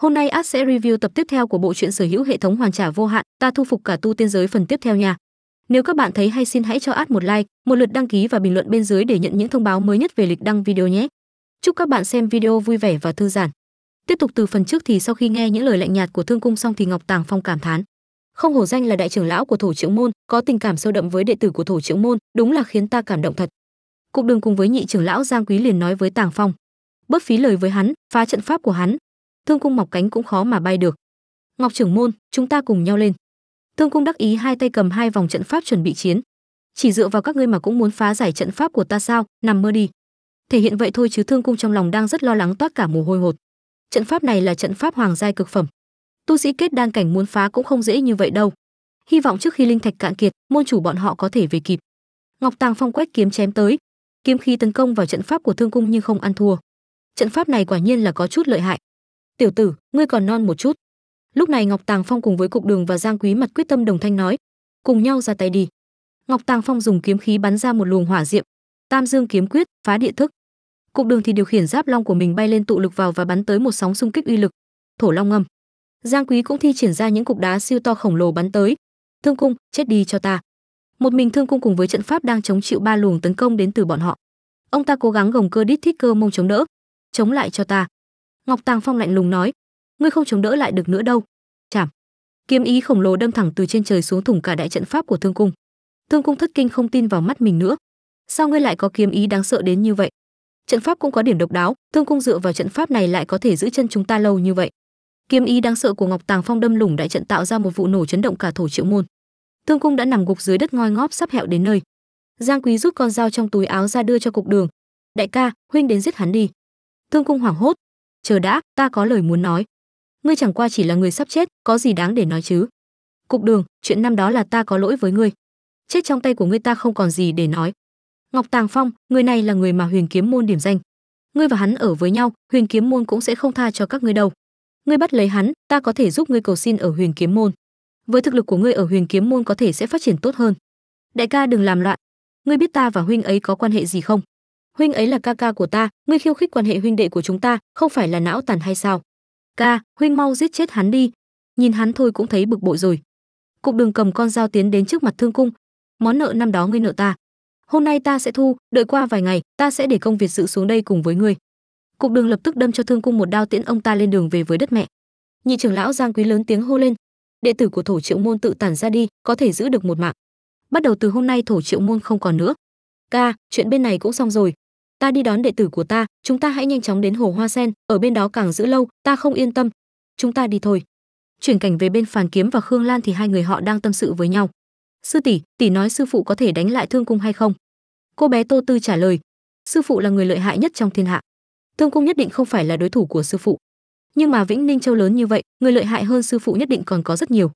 Hôm nay Ad sẽ review tập tiếp theo của bộ truyện sở hữu hệ thống hoàn trả vô hạn, ta thu phục cả tu tiên giới phần tiếp theo nha. Nếu các bạn thấy hay xin hãy cho Ad một like, một lượt đăng ký và bình luận bên dưới để nhận những thông báo mới nhất về lịch đăng video nhé. Chúc các bạn xem video vui vẻ và thư giãn. Tiếp tục từ phần trước thì sau khi nghe những lời lạnh nhạt của Thương Cung xong thì Ngọc Tàng Phong cảm thán. Không hổ danh là đại trưởng lão của Thổ Trượng môn, có tình cảm sâu đậm với đệ tử của Thổ Trượng môn, đúng là khiến ta cảm động thật. Cục Đường cùng với nhị trưởng lão Giang Quý liền nói với Tàng Phong, bớt phí lời với hắn, phá trận pháp của hắn, thương cung mọc cánh cũng khó mà bay được ngọc trưởng môn chúng ta cùng nhau lên thương cung đắc ý hai tay cầm hai vòng trận pháp chuẩn bị chiến chỉ dựa vào các ngươi mà cũng muốn phá giải trận pháp của ta sao nằm mơ đi thể hiện vậy thôi chứ thương cung trong lòng đang rất lo lắng toát cả mồ hôi hột trận pháp này là trận pháp hoàng giai cực phẩm tu sĩ kết đan cảnh muốn phá cũng không dễ như vậy đâu hy vọng trước khi linh thạch cạn kiệt môn chủ bọn họ có thể về kịp ngọc tàng phong quét kiếm chém tới kiếm khí tấn công vào trận pháp của thương cung nhưng không ăn thua trận pháp này quả nhiên là có chút lợi hại tiểu tử ngươi còn non một chút lúc này ngọc tàng phong cùng với cục đường và giang quý mặt quyết tâm đồng thanh nói cùng nhau ra tay đi ngọc tàng phong dùng kiếm khí bắn ra một luồng hỏa diệm tam dương kiếm quyết phá địa thức cục đường thì điều khiển giáp long của mình bay lên tụ lực vào và bắn tới một sóng xung kích uy lực thổ long ngâm giang quý cũng thi triển ra những cục đá siêu to khổng lồ bắn tới thương cung chết đi cho ta một mình thương cung cùng với trận pháp đang chống chịu ba luồng tấn công đến từ bọn họ ông ta cố gắng gồng cơ đít thích cơ mông chống đỡ chống lại cho ta ngọc tàng phong lạnh lùng nói ngươi không chống đỡ lại được nữa đâu Chạm kiếm ý khổng lồ đâm thẳng từ trên trời xuống thủng cả đại trận pháp của thương cung thương cung thất kinh không tin vào mắt mình nữa sao ngươi lại có kiếm ý đáng sợ đến như vậy trận pháp cũng có điểm độc đáo thương cung dựa vào trận pháp này lại có thể giữ chân chúng ta lâu như vậy kiếm ý đáng sợ của ngọc tàng phong đâm lủng đại trận tạo ra một vụ nổ chấn động cả thổ triệu môn thương cung đã nằm gục dưới đất ngoi ngóp sắp hẹo đến nơi giang quý rút con dao trong túi áo ra đưa cho cục đường đại ca huynh đến giết hắn đi thương cung hoảng hốt chờ đã ta có lời muốn nói ngươi chẳng qua chỉ là người sắp chết có gì đáng để nói chứ cục đường chuyện năm đó là ta có lỗi với ngươi chết trong tay của ngươi ta không còn gì để nói ngọc tàng phong người này là người mà huyền kiếm môn điểm danh ngươi và hắn ở với nhau huyền kiếm môn cũng sẽ không tha cho các ngươi đâu ngươi bắt lấy hắn ta có thể giúp ngươi cầu xin ở huyền kiếm môn với thực lực của ngươi ở huyền kiếm môn có thể sẽ phát triển tốt hơn đại ca đừng làm loạn ngươi biết ta và huynh ấy có quan hệ gì không huynh ấy là ca ca của ta ngươi khiêu khích quan hệ huynh đệ của chúng ta không phải là não tàn hay sao ca huynh mau giết chết hắn đi nhìn hắn thôi cũng thấy bực bội rồi cục đường cầm con dao tiến đến trước mặt thương cung món nợ năm đó ngươi nợ ta hôm nay ta sẽ thu đợi qua vài ngày ta sẽ để công việc sự xuống đây cùng với ngươi cục đường lập tức đâm cho thương cung một đao tiễn ông ta lên đường về với đất mẹ nhị trưởng lão giang quý lớn tiếng hô lên đệ tử của thổ triệu môn tự tản ra đi có thể giữ được một mạng bắt đầu từ hôm nay thổ triệu môn không còn nữa ca chuyện bên này cũng xong rồi ta đi đón đệ tử của ta chúng ta hãy nhanh chóng đến hồ hoa sen ở bên đó càng giữ lâu ta không yên tâm chúng ta đi thôi chuyển cảnh về bên phàn kiếm và khương lan thì hai người họ đang tâm sự với nhau sư tỷ tỷ nói sư phụ có thể đánh lại thương cung hay không cô bé tô tư trả lời sư phụ là người lợi hại nhất trong thiên hạ thương cung nhất định không phải là đối thủ của sư phụ nhưng mà vĩnh ninh châu lớn như vậy người lợi hại hơn sư phụ nhất định còn có rất nhiều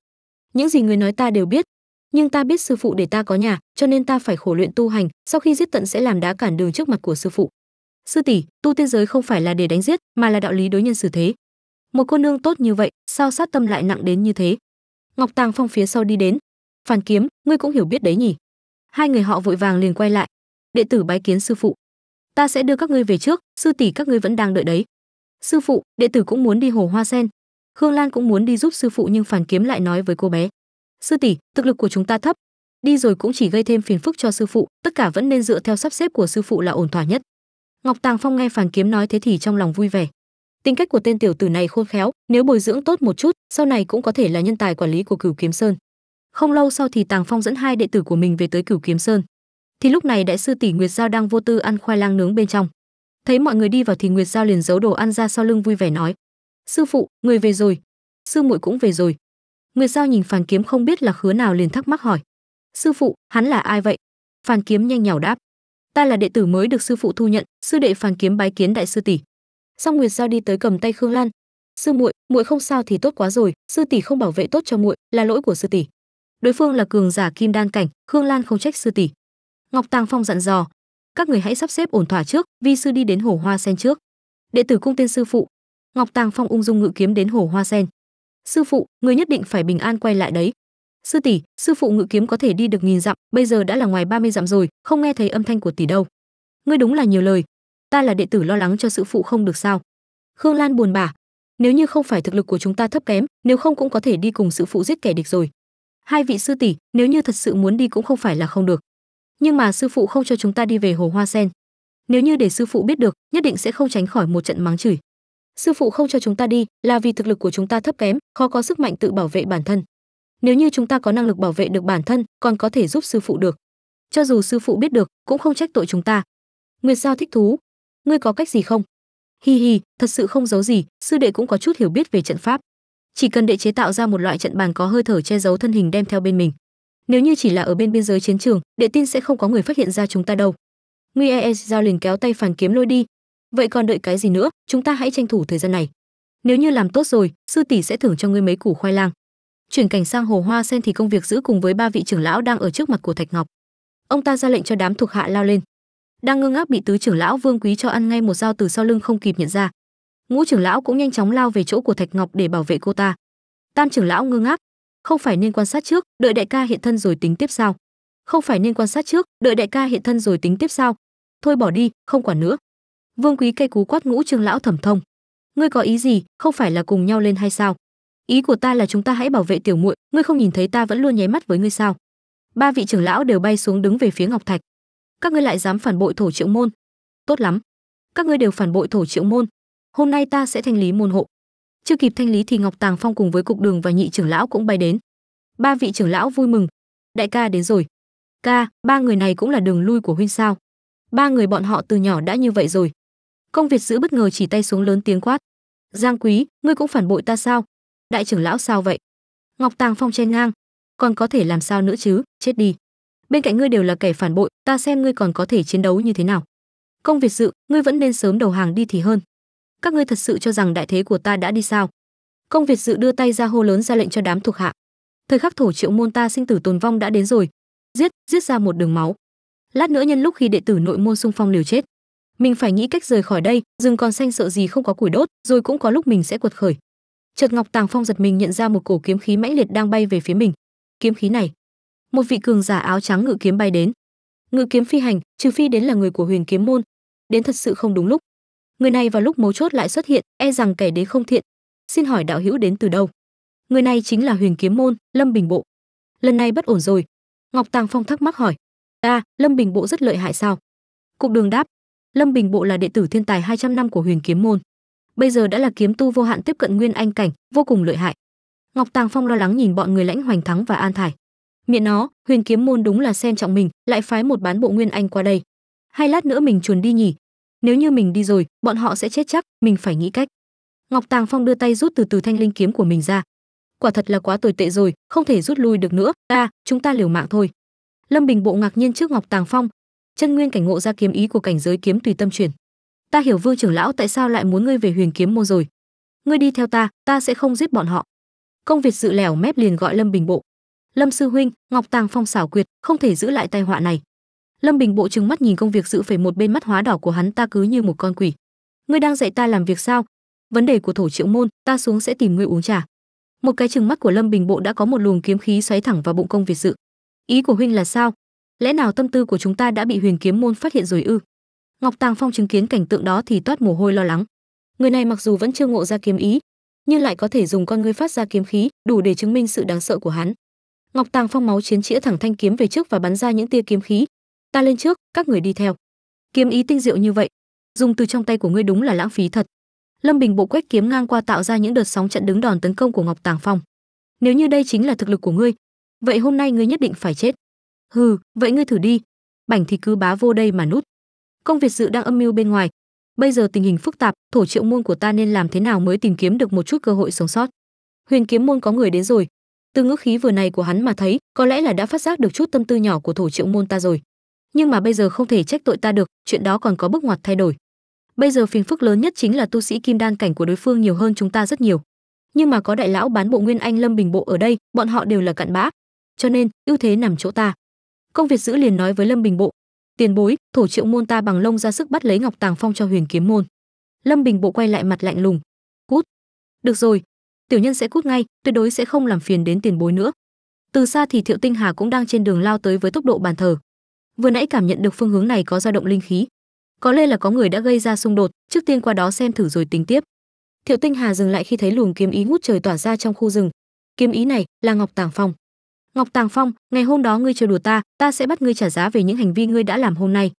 những gì người nói ta đều biết nhưng ta biết sư phụ để ta có nhà cho nên ta phải khổ luyện tu hành sau khi giết tận sẽ làm đá cản đường trước mặt của sư phụ sư tỷ tu tiên giới không phải là để đánh giết mà là đạo lý đối nhân xử thế một cô nương tốt như vậy sao sát tâm lại nặng đến như thế ngọc tàng phong phía sau đi đến phản kiếm ngươi cũng hiểu biết đấy nhỉ hai người họ vội vàng liền quay lại đệ tử bái kiến sư phụ ta sẽ đưa các ngươi về trước sư tỷ các ngươi vẫn đang đợi đấy sư phụ đệ tử cũng muốn đi hồ hoa sen Hương lan cũng muốn đi giúp sư phụ nhưng phản kiếm lại nói với cô bé sư tỷ thực lực của chúng ta thấp đi rồi cũng chỉ gây thêm phiền phức cho sư phụ tất cả vẫn nên dựa theo sắp xếp của sư phụ là ổn thỏa nhất ngọc tàng phong nghe phàn kiếm nói thế thì trong lòng vui vẻ tính cách của tên tiểu tử này khôn khéo nếu bồi dưỡng tốt một chút sau này cũng có thể là nhân tài quản lý của cửu kiếm sơn không lâu sau thì tàng phong dẫn hai đệ tử của mình về tới cửu kiếm sơn thì lúc này đại sư tỷ nguyệt giao đang vô tư ăn khoai lang nướng bên trong thấy mọi người đi vào thì nguyệt giao liền giấu đồ ăn ra sau lưng vui vẻ nói sư phụ người về rồi sư muội cũng về rồi Nguyệt Giao nhìn Phàn Kiếm không biết là khứa nào liền thắc mắc hỏi: "Sư phụ, hắn là ai vậy?" Phàn Kiếm nhanh nhào đáp: "Ta là đệ tử mới được sư phụ thu nhận, sư đệ Phàn Kiếm bái kiến đại sư tỷ." Song Nguyệt Giao đi tới cầm tay Khương Lan: "Sư muội, muội không sao thì tốt quá rồi, sư tỷ không bảo vệ tốt cho muội là lỗi của sư tỷ." Đối phương là cường giả kim đan cảnh, Khương Lan không trách sư tỷ. Ngọc Tàng Phong dặn dò: "Các người hãy sắp xếp ổn thỏa trước, vi sư đi đến hồ hoa sen trước." Đệ tử cung tên sư phụ. Ngọc Tàng Phong ung dung ngự kiếm đến hồ hoa sen sư phụ người nhất định phải bình an quay lại đấy sư tỷ sư phụ ngự kiếm có thể đi được nghìn dặm bây giờ đã là ngoài 30 dặm rồi không nghe thấy âm thanh của tỷ đâu ngươi đúng là nhiều lời ta là đệ tử lo lắng cho sư phụ không được sao khương lan buồn bã nếu như không phải thực lực của chúng ta thấp kém nếu không cũng có thể đi cùng sư phụ giết kẻ địch rồi hai vị sư tỷ nếu như thật sự muốn đi cũng không phải là không được nhưng mà sư phụ không cho chúng ta đi về hồ hoa sen nếu như để sư phụ biết được nhất định sẽ không tránh khỏi một trận mắng chửi sư phụ không cho chúng ta đi là vì thực lực của chúng ta thấp kém khó có sức mạnh tự bảo vệ bản thân nếu như chúng ta có năng lực bảo vệ được bản thân còn có thể giúp sư phụ được cho dù sư phụ biết được cũng không trách tội chúng ta nguyệt giao thích thú ngươi có cách gì không hi hi thật sự không giấu gì sư đệ cũng có chút hiểu biết về trận pháp chỉ cần đệ chế tạo ra một loại trận bàn có hơi thở che giấu thân hình đem theo bên mình nếu như chỉ là ở bên biên giới chiến trường đệ tin sẽ không có người phát hiện ra chúng ta đâu nguy e, e giao liền kéo tay phản kiếm lôi đi vậy còn đợi cái gì nữa chúng ta hãy tranh thủ thời gian này nếu như làm tốt rồi sư tỷ sẽ thưởng cho ngươi mấy củ khoai lang chuyển cảnh sang hồ hoa sen thì công việc giữ cùng với ba vị trưởng lão đang ở trước mặt của thạch ngọc ông ta ra lệnh cho đám thuộc hạ lao lên đang ngưng ngác bị tứ trưởng lão vương quý cho ăn ngay một dao từ sau lưng không kịp nhận ra ngũ trưởng lão cũng nhanh chóng lao về chỗ của thạch ngọc để bảo vệ cô ta tam trưởng lão ngưng ngác không phải nên quan sát trước đợi đại ca hiện thân rồi tính tiếp sao không phải nên quan sát trước đợi đại ca hiện thân rồi tính tiếp sao thôi bỏ đi không quản nữa vương quý cây cú quát ngũ trường lão thẩm thông ngươi có ý gì không phải là cùng nhau lên hay sao ý của ta là chúng ta hãy bảo vệ tiểu muội ngươi không nhìn thấy ta vẫn luôn nháy mắt với ngươi sao ba vị trưởng lão đều bay xuống đứng về phía ngọc thạch các ngươi lại dám phản bội thổ triệu môn tốt lắm các ngươi đều phản bội thổ triệu môn hôm nay ta sẽ thanh lý môn hộ chưa kịp thanh lý thì ngọc tàng phong cùng với cục đường và nhị trưởng lão cũng bay đến ba vị trưởng lão vui mừng đại ca đến rồi ca ba người này cũng là đường lui của huynh sao ba người bọn họ từ nhỏ đã như vậy rồi công việt giữ bất ngờ chỉ tay xuống lớn tiếng quát giang quý ngươi cũng phản bội ta sao đại trưởng lão sao vậy ngọc tàng phong chen ngang còn có thể làm sao nữa chứ chết đi bên cạnh ngươi đều là kẻ phản bội ta xem ngươi còn có thể chiến đấu như thế nào công việt dự ngươi vẫn nên sớm đầu hàng đi thì hơn các ngươi thật sự cho rằng đại thế của ta đã đi sao công việt dự đưa tay ra hô lớn ra lệnh cho đám thuộc hạ thời khắc thổ triệu môn ta sinh tử tồn vong đã đến rồi giết giết ra một đường máu lát nữa nhân lúc khi đệ tử nội môn xung phong liều chết mình phải nghĩ cách rời khỏi đây rừng còn xanh sợ gì không có củi đốt rồi cũng có lúc mình sẽ quật khởi chợt ngọc tàng phong giật mình nhận ra một cổ kiếm khí mãnh liệt đang bay về phía mình kiếm khí này một vị cường giả áo trắng ngự kiếm bay đến ngự kiếm phi hành trừ phi đến là người của huyền kiếm môn đến thật sự không đúng lúc người này vào lúc mấu chốt lại xuất hiện e rằng kẻ đến không thiện xin hỏi đạo hữu đến từ đâu người này chính là huyền kiếm môn lâm bình bộ lần này bất ổn rồi ngọc tàng phong thắc mắc hỏi ta à, lâm bình bộ rất lợi hại sao cục đường đáp Lâm Bình Bộ là đệ tử thiên tài 200 năm của Huyền Kiếm môn, bây giờ đã là kiếm tu vô hạn tiếp cận nguyên anh cảnh, vô cùng lợi hại. Ngọc Tàng Phong lo lắng nhìn bọn người lãnh hoành thắng và An Thải. Miệng nó, Huyền Kiếm môn đúng là xem trọng mình, lại phái một bán bộ nguyên anh qua đây. Hai lát nữa mình chuồn đi nhỉ? Nếu như mình đi rồi, bọn họ sẽ chết chắc, mình phải nghĩ cách. Ngọc Tàng Phong đưa tay rút từ từ thanh linh kiếm của mình ra. Quả thật là quá tồi tệ rồi, không thể rút lui được nữa, ta, à, chúng ta liều mạng thôi. Lâm Bình Bộ ngạc nhiên trước Ngọc Tàng Phong, chân nguyên cảnh ngộ ra kiếm ý của cảnh giới kiếm tùy tâm chuyển ta hiểu vương trưởng lão tại sao lại muốn ngươi về huyền kiếm môn rồi ngươi đi theo ta ta sẽ không giết bọn họ công việt dự lẻo mép liền gọi lâm bình bộ lâm sư huynh ngọc tàng phong xảo quyệt không thể giữ lại tai họa này lâm bình bộ trừng mắt nhìn công việc dự phải một bên mắt hóa đỏ của hắn ta cứ như một con quỷ ngươi đang dạy ta làm việc sao vấn đề của thổ triệu môn ta xuống sẽ tìm ngươi uống trà một cái trừng mắt của lâm bình bộ đã có một luồng kiếm khí xoáy thẳng vào bụng công việt dự ý của huynh là sao lẽ nào tâm tư của chúng ta đã bị huyền kiếm môn phát hiện rồi ư ngọc tàng phong chứng kiến cảnh tượng đó thì toát mồ hôi lo lắng người này mặc dù vẫn chưa ngộ ra kiếm ý nhưng lại có thể dùng con ngươi phát ra kiếm khí đủ để chứng minh sự đáng sợ của hắn ngọc tàng phong máu chiến chĩa thẳng thanh kiếm về trước và bắn ra những tia kiếm khí ta lên trước các người đi theo kiếm ý tinh diệu như vậy dùng từ trong tay của ngươi đúng là lãng phí thật lâm bình bộ quét kiếm ngang qua tạo ra những đợt sóng trận đứng đòn tấn công của ngọc tàng phong nếu như đây chính là thực lực của ngươi vậy hôm nay ngươi nhất định phải chết hừ vậy ngươi thử đi bảnh thì cứ bá vô đây mà nút công việc dự đang âm mưu bên ngoài bây giờ tình hình phức tạp thổ triệu môn của ta nên làm thế nào mới tìm kiếm được một chút cơ hội sống sót huyền kiếm môn có người đến rồi từ ngữ khí vừa này của hắn mà thấy có lẽ là đã phát giác được chút tâm tư nhỏ của thổ triệu môn ta rồi nhưng mà bây giờ không thể trách tội ta được chuyện đó còn có bước ngoặt thay đổi bây giờ phiền phức lớn nhất chính là tu sĩ kim đan cảnh của đối phương nhiều hơn chúng ta rất nhiều nhưng mà có đại lão bán bộ nguyên anh lâm bình bộ ở đây bọn họ đều là cặn bã cho nên ưu thế nằm chỗ ta công việc giữ liền nói với lâm bình bộ tiền bối thổ triệu môn ta bằng lông ra sức bắt lấy ngọc tàng phong cho huyền kiếm môn lâm bình bộ quay lại mặt lạnh lùng cút được rồi tiểu nhân sẽ cút ngay tuyệt đối sẽ không làm phiền đến tiền bối nữa từ xa thì thiệu tinh hà cũng đang trên đường lao tới với tốc độ bàn thờ vừa nãy cảm nhận được phương hướng này có dao động linh khí có lẽ là có người đã gây ra xung đột trước tiên qua đó xem thử rồi tính tiếp thiệu tinh hà dừng lại khi thấy luồng kiếm ý ngút trời tỏa ra trong khu rừng kiếm ý này là ngọc tàng phong ngọc tàng phong ngày hôm đó ngươi chơi đùa ta ta sẽ bắt ngươi trả giá về những hành vi ngươi đã làm hôm nay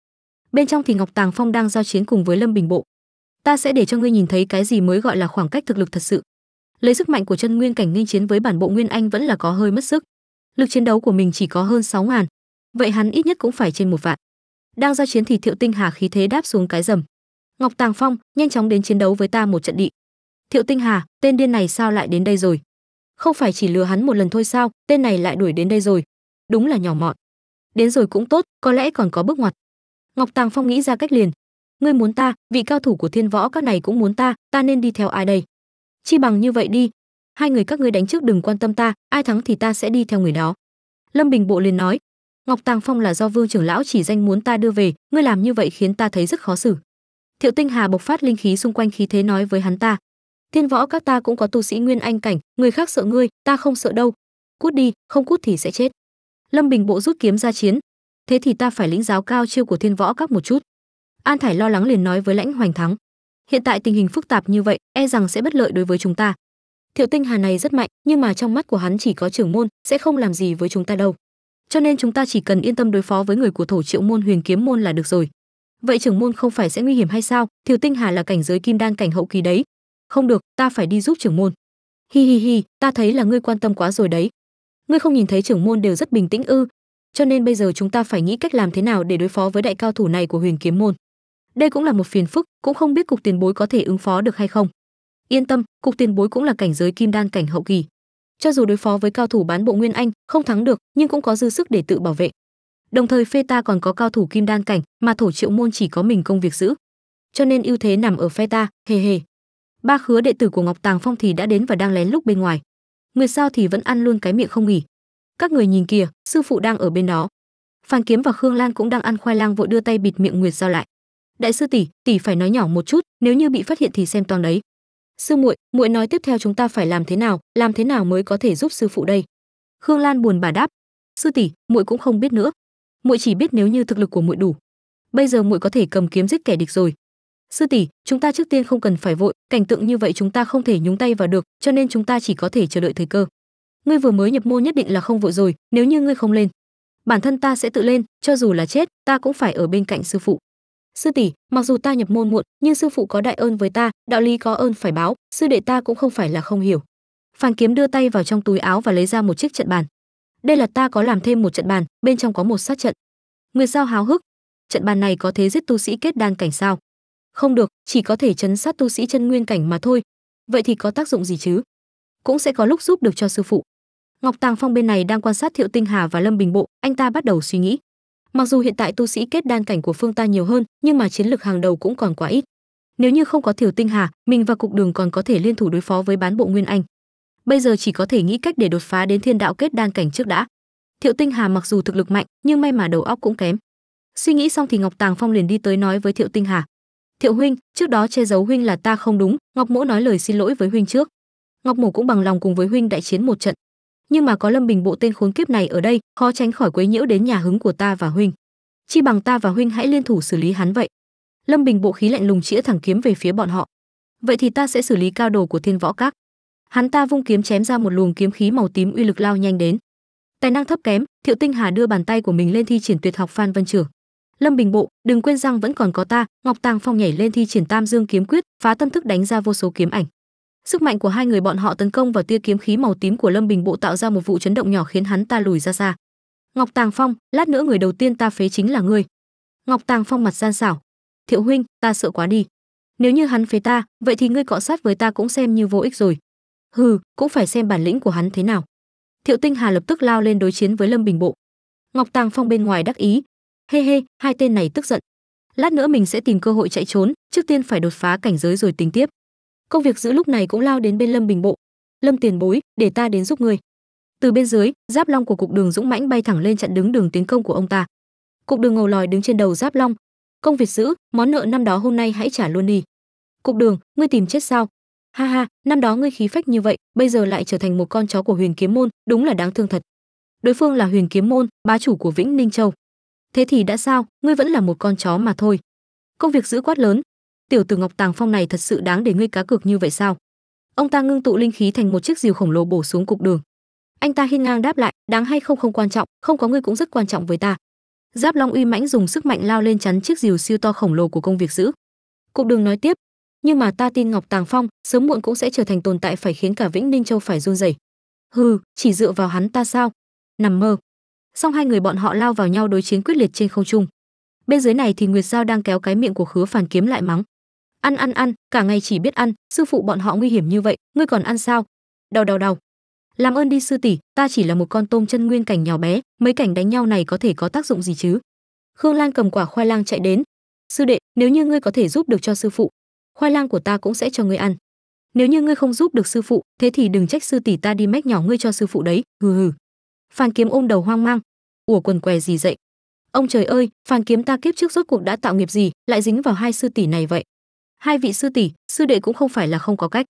bên trong thì ngọc tàng phong đang giao chiến cùng với lâm bình bộ ta sẽ để cho ngươi nhìn thấy cái gì mới gọi là khoảng cách thực lực thật sự lấy sức mạnh của chân nguyên cảnh nghinh chiến với bản bộ nguyên anh vẫn là có hơi mất sức lực chiến đấu của mình chỉ có hơn sáu ngàn vậy hắn ít nhất cũng phải trên một vạn đang giao chiến thì thiệu tinh hà khí thế đáp xuống cái rầm ngọc tàng phong nhanh chóng đến chiến đấu với ta một trận địa thiệu tinh hà tên điên này sao lại đến đây rồi không phải chỉ lừa hắn một lần thôi sao tên này lại đuổi đến đây rồi đúng là nhỏ mọn đến rồi cũng tốt có lẽ còn có bước ngoặt ngọc tàng phong nghĩ ra cách liền ngươi muốn ta vị cao thủ của thiên võ các này cũng muốn ta ta nên đi theo ai đây chi bằng như vậy đi hai người các ngươi đánh trước đừng quan tâm ta ai thắng thì ta sẽ đi theo người đó lâm bình bộ liền nói ngọc tàng phong là do vương trưởng lão chỉ danh muốn ta đưa về ngươi làm như vậy khiến ta thấy rất khó xử thiệu tinh hà bộc phát linh khí xung quanh khí thế nói với hắn ta Thiên võ các ta cũng có tu sĩ nguyên anh cảnh người khác sợ ngươi ta không sợ đâu cút đi không cút thì sẽ chết lâm bình bộ rút kiếm ra chiến thế thì ta phải lĩnh giáo cao chiêu của thiên võ các một chút an thải lo lắng liền nói với lãnh hoành thắng hiện tại tình hình phức tạp như vậy e rằng sẽ bất lợi đối với chúng ta thiệu tinh hà này rất mạnh nhưng mà trong mắt của hắn chỉ có trưởng môn sẽ không làm gì với chúng ta đâu cho nên chúng ta chỉ cần yên tâm đối phó với người của thổ triệu môn huyền kiếm môn là được rồi vậy trưởng môn không phải sẽ nguy hiểm hay sao thiệu tinh hà là cảnh giới kim đan cảnh hậu kỳ đấy không được ta phải đi giúp trưởng môn hi hi hi ta thấy là ngươi quan tâm quá rồi đấy ngươi không nhìn thấy trưởng môn đều rất bình tĩnh ư cho nên bây giờ chúng ta phải nghĩ cách làm thế nào để đối phó với đại cao thủ này của huyền kiếm môn đây cũng là một phiền phức cũng không biết cục tiền bối có thể ứng phó được hay không yên tâm cục tiền bối cũng là cảnh giới kim đan cảnh hậu kỳ cho dù đối phó với cao thủ bán bộ nguyên anh không thắng được nhưng cũng có dư sức để tự bảo vệ đồng thời phe ta còn có cao thủ kim đan cảnh mà thổ triệu môn chỉ có mình công việc giữ cho nên ưu thế nằm ở phe ta hề hề ba khứa đệ tử của ngọc tàng phong thì đã đến và đang lén lúc bên ngoài nguyệt sao thì vẫn ăn luôn cái miệng không nghỉ các người nhìn kìa sư phụ đang ở bên đó phan kiếm và khương lan cũng đang ăn khoai lang vội đưa tay bịt miệng nguyệt sao lại đại sư tỷ tỷ phải nói nhỏ một chút nếu như bị phát hiện thì xem toàn đấy sư muội muội nói tiếp theo chúng ta phải làm thế nào làm thế nào mới có thể giúp sư phụ đây khương lan buồn bà đáp sư tỷ muội cũng không biết nữa muội chỉ biết nếu như thực lực của muội đủ bây giờ muội có thể cầm kiếm giết kẻ địch rồi sư tỷ chúng ta trước tiên không cần phải vội cảnh tượng như vậy chúng ta không thể nhúng tay vào được cho nên chúng ta chỉ có thể chờ đợi thời cơ ngươi vừa mới nhập môn nhất định là không vội rồi nếu như ngươi không lên bản thân ta sẽ tự lên cho dù là chết ta cũng phải ở bên cạnh sư phụ sư tỷ mặc dù ta nhập môn muộn nhưng sư phụ có đại ơn với ta đạo lý có ơn phải báo sư đệ ta cũng không phải là không hiểu phàn kiếm đưa tay vào trong túi áo và lấy ra một chiếc trận bàn đây là ta có làm thêm một trận bàn bên trong có một sát trận người sao háo hức trận bàn này có thế giết tu sĩ kết đan cảnh sao không được chỉ có thể chấn sát tu sĩ chân nguyên cảnh mà thôi vậy thì có tác dụng gì chứ cũng sẽ có lúc giúp được cho sư phụ ngọc tàng phong bên này đang quan sát thiệu tinh hà và lâm bình bộ anh ta bắt đầu suy nghĩ mặc dù hiện tại tu sĩ kết đan cảnh của phương ta nhiều hơn nhưng mà chiến lược hàng đầu cũng còn quá ít nếu như không có thiệu tinh hà mình và cục đường còn có thể liên thủ đối phó với bán bộ nguyên anh bây giờ chỉ có thể nghĩ cách để đột phá đến thiên đạo kết đan cảnh trước đã thiệu tinh hà mặc dù thực lực mạnh nhưng may mà đầu óc cũng kém suy nghĩ xong thì ngọc tàng phong liền đi tới nói với thiệu tinh hà thiệu huynh trước đó che giấu huynh là ta không đúng ngọc mỗ nói lời xin lỗi với huynh trước ngọc mổ cũng bằng lòng cùng với huynh đại chiến một trận nhưng mà có lâm bình bộ tên khốn kiếp này ở đây khó tránh khỏi quấy nhiễu đến nhà hứng của ta và huynh chi bằng ta và huynh hãy liên thủ xử lý hắn vậy lâm bình bộ khí lạnh lùng chĩa thẳng kiếm về phía bọn họ vậy thì ta sẽ xử lý cao đồ của thiên võ các hắn ta vung kiếm chém ra một luồng kiếm khí màu tím uy lực lao nhanh đến tài năng thấp kém thiệu tinh hà đưa bàn tay của mình lên thi triển tuyệt học phan văn trưởng lâm bình bộ đừng quên rằng vẫn còn có ta ngọc tàng phong nhảy lên thi triển tam dương kiếm quyết phá tâm thức đánh ra vô số kiếm ảnh sức mạnh của hai người bọn họ tấn công vào tia kiếm khí màu tím của lâm bình bộ tạo ra một vụ chấn động nhỏ khiến hắn ta lùi ra xa ngọc tàng phong lát nữa người đầu tiên ta phế chính là ngươi ngọc tàng phong mặt gian xảo thiệu huynh ta sợ quá đi nếu như hắn phế ta vậy thì ngươi cọ sát với ta cũng xem như vô ích rồi hừ cũng phải xem bản lĩnh của hắn thế nào thiệu tinh hà lập tức lao lên đối chiến với lâm bình bộ ngọc tàng phong bên ngoài đắc ý hê hê hai tên này tức giận lát nữa mình sẽ tìm cơ hội chạy trốn trước tiên phải đột phá cảnh giới rồi tính tiếp công việc giữ lúc này cũng lao đến bên lâm bình bộ lâm tiền bối để ta đến giúp ngươi từ bên dưới giáp long của cục đường dũng mãnh bay thẳng lên chặn đứng đường tiến công của ông ta cục đường ngầu lòi đứng trên đầu giáp long công việc giữ món nợ năm đó hôm nay hãy trả luôn đi cục đường ngươi tìm chết sao ha ha năm đó ngươi khí phách như vậy bây giờ lại trở thành một con chó của huyền kiếm môn đúng là đáng thương thật đối phương là huyền kiếm môn bá chủ của vĩnh ninh châu thế thì đã sao ngươi vẫn là một con chó mà thôi công việc giữ quát lớn tiểu tử ngọc tàng phong này thật sự đáng để ngươi cá cược như vậy sao ông ta ngưng tụ linh khí thành một chiếc diều khổng lồ bổ xuống cục đường anh ta hiên ngang đáp lại đáng hay không không quan trọng không có ngươi cũng rất quan trọng với ta giáp long uy mãnh dùng sức mạnh lao lên chắn chiếc diều siêu to khổng lồ của công việc giữ cục đường nói tiếp nhưng mà ta tin ngọc tàng phong sớm muộn cũng sẽ trở thành tồn tại phải khiến cả vĩnh ninh châu phải run rẩy hừ chỉ dựa vào hắn ta sao nằm mơ song hai người bọn họ lao vào nhau đối chiến quyết liệt trên không trung bên dưới này thì nguyệt giao đang kéo cái miệng của khứa phản kiếm lại mắng ăn ăn ăn cả ngày chỉ biết ăn sư phụ bọn họ nguy hiểm như vậy ngươi còn ăn sao đau đau đau làm ơn đi sư tỷ ta chỉ là một con tôm chân nguyên cảnh nhỏ bé mấy cảnh đánh nhau này có thể có tác dụng gì chứ khương lan cầm quả khoai lang chạy đến sư đệ nếu như ngươi có thể giúp được cho sư phụ khoai lang của ta cũng sẽ cho ngươi ăn nếu như ngươi không giúp được sư phụ thế thì đừng trách sư tỷ ta đi mách nhỏ ngươi cho sư phụ đấy hừ hừ phan kiếm ôm đầu hoang mang ủa quần què gì dậy ông trời ơi phan kiếm ta kiếp trước rốt cuộc đã tạo nghiệp gì lại dính vào hai sư tỷ này vậy hai vị sư tỷ sư đệ cũng không phải là không có cách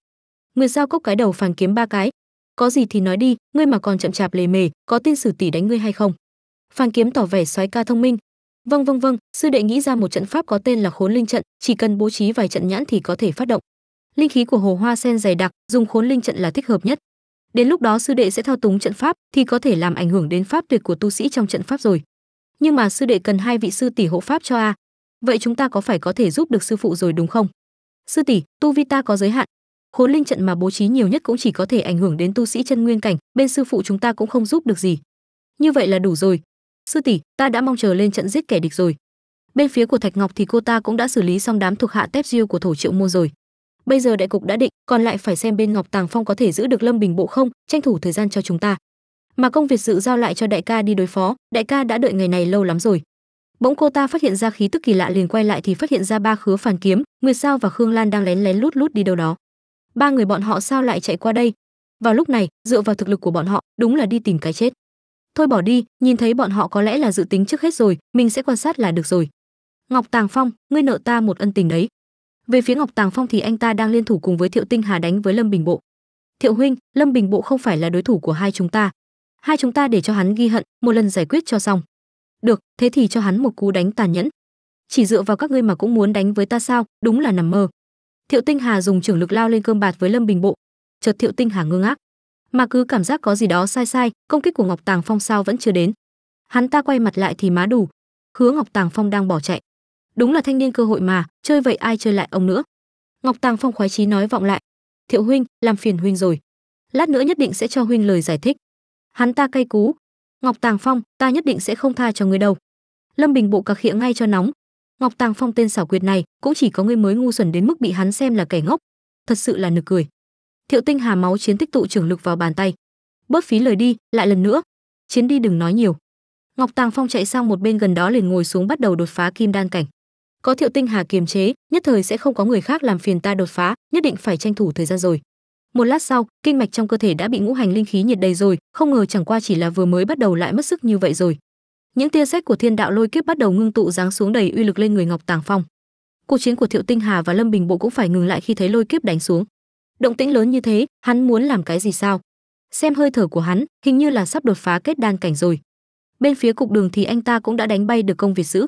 nguyệt giao cốc cái đầu phàn kiếm ba cái có gì thì nói đi ngươi mà còn chậm chạp lề mề có tin sư tỷ đánh ngươi hay không phàn kiếm tỏ vẻ soái ca thông minh vâng vâng vâng sư đệ nghĩ ra một trận pháp có tên là khốn linh trận chỉ cần bố trí vài trận nhãn thì có thể phát động linh khí của hồ hoa sen dày đặc dùng khốn linh trận là thích hợp nhất đến lúc đó sư đệ sẽ thao túng trận pháp thì có thể làm ảnh hưởng đến pháp tuyệt của tu sĩ trong trận pháp rồi nhưng mà sư đệ cần hai vị sư tỷ hộ pháp cho a vậy chúng ta có phải có thể giúp được sư phụ rồi đúng không sư tỷ tu vi ta có giới hạn khốn linh trận mà bố trí nhiều nhất cũng chỉ có thể ảnh hưởng đến tu sĩ chân nguyên cảnh bên sư phụ chúng ta cũng không giúp được gì như vậy là đủ rồi sư tỷ ta đã mong chờ lên trận giết kẻ địch rồi bên phía của thạch ngọc thì cô ta cũng đã xử lý xong đám thuộc hạ tép diêu của thổ triệu môn rồi bây giờ đại cục đã định còn lại phải xem bên ngọc tàng phong có thể giữ được lâm bình bộ không tranh thủ thời gian cho chúng ta mà công việc dự giao lại cho đại ca đi đối phó đại ca đã đợi ngày này lâu lắm rồi bỗng cô ta phát hiện ra khí tức kỳ lạ liền quay lại thì phát hiện ra ba khứa phản kiếm nguyệt sao và khương lan đang lén lén lút lút đi đâu đó ba người bọn họ sao lại chạy qua đây vào lúc này dựa vào thực lực của bọn họ đúng là đi tìm cái chết thôi bỏ đi nhìn thấy bọn họ có lẽ là dự tính trước hết rồi mình sẽ quan sát là được rồi ngọc tàng phong ngươi nợ ta một ân tình đấy về phía Ngọc Tàng Phong thì anh ta đang liên thủ cùng với Thiệu Tinh Hà đánh với Lâm Bình Bộ. Thiệu huynh, Lâm Bình Bộ không phải là đối thủ của hai chúng ta. Hai chúng ta để cho hắn ghi hận, một lần giải quyết cho xong. Được, thế thì cho hắn một cú đánh tàn nhẫn. Chỉ dựa vào các ngươi mà cũng muốn đánh với ta sao, đúng là nằm mơ. Thiệu Tinh Hà dùng trưởng lực lao lên cơm bạt với Lâm Bình Bộ. Chợt Thiệu Tinh Hà ngơ ngác, mà cứ cảm giác có gì đó sai sai, công kích của Ngọc Tàng Phong sao vẫn chưa đến. Hắn ta quay mặt lại thì má đủ, Hứa Ngọc Tàng Phong đang bỏ chạy đúng là thanh niên cơ hội mà chơi vậy ai chơi lại ông nữa ngọc tàng phong khoái chí nói vọng lại thiệu huynh làm phiền huynh rồi lát nữa nhất định sẽ cho huynh lời giải thích hắn ta cay cú ngọc tàng phong ta nhất định sẽ không tha cho ngươi đâu lâm bình bộ cặc khịa ngay cho nóng ngọc tàng phong tên xảo quyệt này cũng chỉ có ngươi mới ngu xuẩn đến mức bị hắn xem là kẻ ngốc thật sự là nực cười thiệu tinh hà máu chiến tích tụ trưởng lực vào bàn tay bớt phí lời đi lại lần nữa chiến đi đừng nói nhiều ngọc tàng phong chạy sang một bên gần đó liền ngồi xuống bắt đầu đột phá kim đan cảnh có thiệu tinh hà kiềm chế nhất thời sẽ không có người khác làm phiền ta đột phá nhất định phải tranh thủ thời gian rồi một lát sau kinh mạch trong cơ thể đã bị ngũ hành linh khí nhiệt đầy rồi không ngờ chẳng qua chỉ là vừa mới bắt đầu lại mất sức như vậy rồi những tia sét của thiên đạo lôi kiếp bắt đầu ngưng tụ giáng xuống đầy uy lực lên người ngọc tàng phong cuộc chiến của thiệu tinh hà và lâm bình bộ cũng phải ngừng lại khi thấy lôi kiếp đánh xuống động tĩnh lớn như thế hắn muốn làm cái gì sao xem hơi thở của hắn hình như là sắp đột phá kết đan cảnh rồi bên phía cục đường thì anh ta cũng đã đánh bay được công việt sữ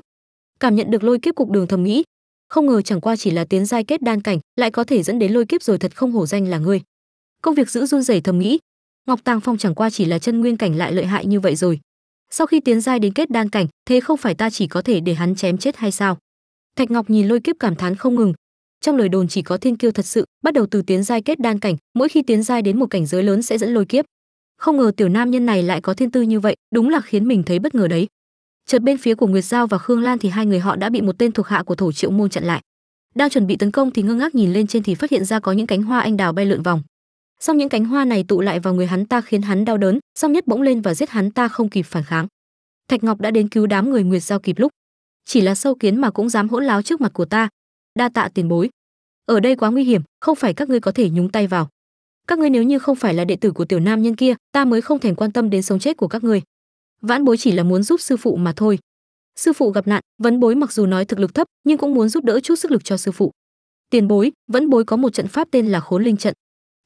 cảm nhận được lôi kiếp cục đường thầm nghĩ không ngờ chẳng qua chỉ là tiến giai kết đan cảnh lại có thể dẫn đến lôi kiếp rồi thật không hổ danh là ngươi công việc giữ run rẩy thầm nghĩ ngọc tàng phong chẳng qua chỉ là chân nguyên cảnh lại lợi hại như vậy rồi sau khi tiến giai đến kết đan cảnh thế không phải ta chỉ có thể để hắn chém chết hay sao thạch ngọc nhìn lôi kiếp cảm thán không ngừng trong lời đồn chỉ có thiên kiêu thật sự bắt đầu từ tiến giai kết đan cảnh mỗi khi tiến giai đến một cảnh giới lớn sẽ dẫn lôi kiếp không ngờ tiểu nam nhân này lại có thiên tư như vậy đúng là khiến mình thấy bất ngờ đấy chợt bên phía của nguyệt giao và khương lan thì hai người họ đã bị một tên thuộc hạ của thổ triệu môn chặn lại đang chuẩn bị tấn công thì ngơ ngác nhìn lên trên thì phát hiện ra có những cánh hoa anh đào bay lượn vòng song những cánh hoa này tụ lại vào người hắn ta khiến hắn đau đớn song nhất bỗng lên và giết hắn ta không kịp phản kháng thạch ngọc đã đến cứu đám người nguyệt giao kịp lúc chỉ là sâu kiến mà cũng dám hỗn láo trước mặt của ta đa tạ tiền bối ở đây quá nguy hiểm không phải các ngươi có thể nhúng tay vào các ngươi nếu như không phải là đệ tử của tiểu nam nhân kia ta mới không thèm quan tâm đến sống chết của các ngươi vãn bối chỉ là muốn giúp sư phụ mà thôi sư phụ gặp nạn vấn bối mặc dù nói thực lực thấp nhưng cũng muốn giúp đỡ chút sức lực cho sư phụ tiền bối vẫn bối có một trận pháp tên là khốn linh trận